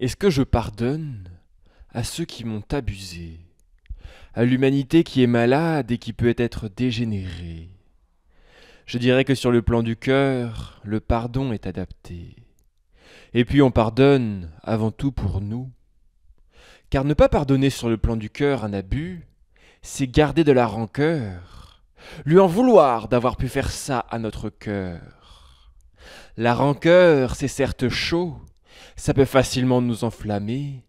Est-ce que je pardonne à ceux qui m'ont abusé, à l'humanité qui est malade et qui peut être dégénérée Je dirais que sur le plan du cœur, le pardon est adapté. Et puis on pardonne avant tout pour nous. Car ne pas pardonner sur le plan du cœur un abus, c'est garder de la rancœur, lui en vouloir d'avoir pu faire ça à notre cœur. La rancœur, c'est certes chaud, ça peut facilement nous enflammer,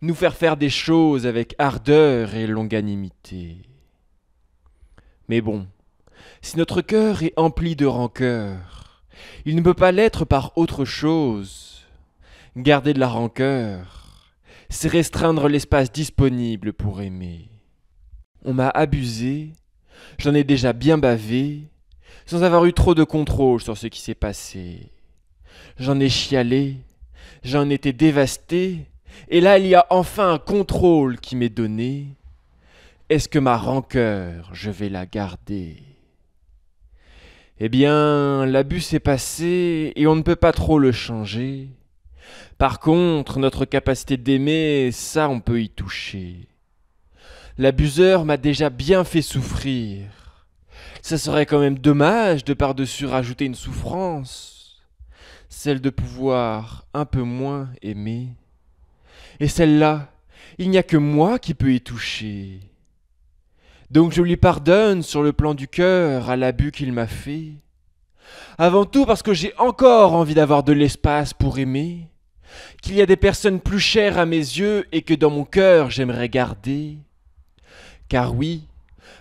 nous faire faire des choses avec ardeur et longanimité. Mais bon, si notre cœur est empli de rancœur, il ne peut pas l'être par autre chose. Garder de la rancœur, c'est restreindre l'espace disponible pour aimer. On m'a abusé, j'en ai déjà bien bavé, sans avoir eu trop de contrôle sur ce qui s'est passé. J'en ai chialé, j'en étais dévasté, et là il y a enfin un contrôle qui m'est donné. Est-ce que ma rancœur, je vais la garder Eh bien, l'abus s'est passé et on ne peut pas trop le changer. Par contre, notre capacité d'aimer, ça on peut y toucher. L'abuseur m'a déjà bien fait souffrir. Ça serait quand même dommage de par-dessus rajouter une souffrance celle de pouvoir un peu moins aimer. Et celle-là, il n'y a que moi qui peux y toucher. Donc je lui pardonne sur le plan du cœur à l'abus qu'il m'a fait. Avant tout parce que j'ai encore envie d'avoir de l'espace pour aimer, qu'il y a des personnes plus chères à mes yeux et que dans mon cœur j'aimerais garder. Car oui,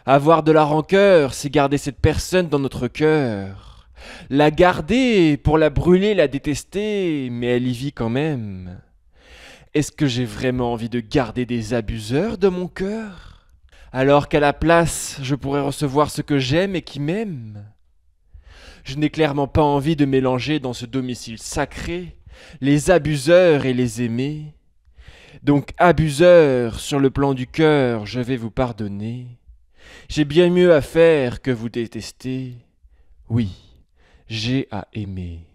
avoir de la rancœur, c'est garder cette personne dans notre cœur. La garder pour la brûler, la détester, mais elle y vit quand même. Est-ce que j'ai vraiment envie de garder des abuseurs de mon cœur Alors qu'à la place, je pourrais recevoir ce que j'aime et qui m'aime. Je n'ai clairement pas envie de mélanger dans ce domicile sacré les abuseurs et les aimés. Donc abuseurs sur le plan du cœur, je vais vous pardonner. J'ai bien mieux à faire que vous détester. Oui j'ai à aimer.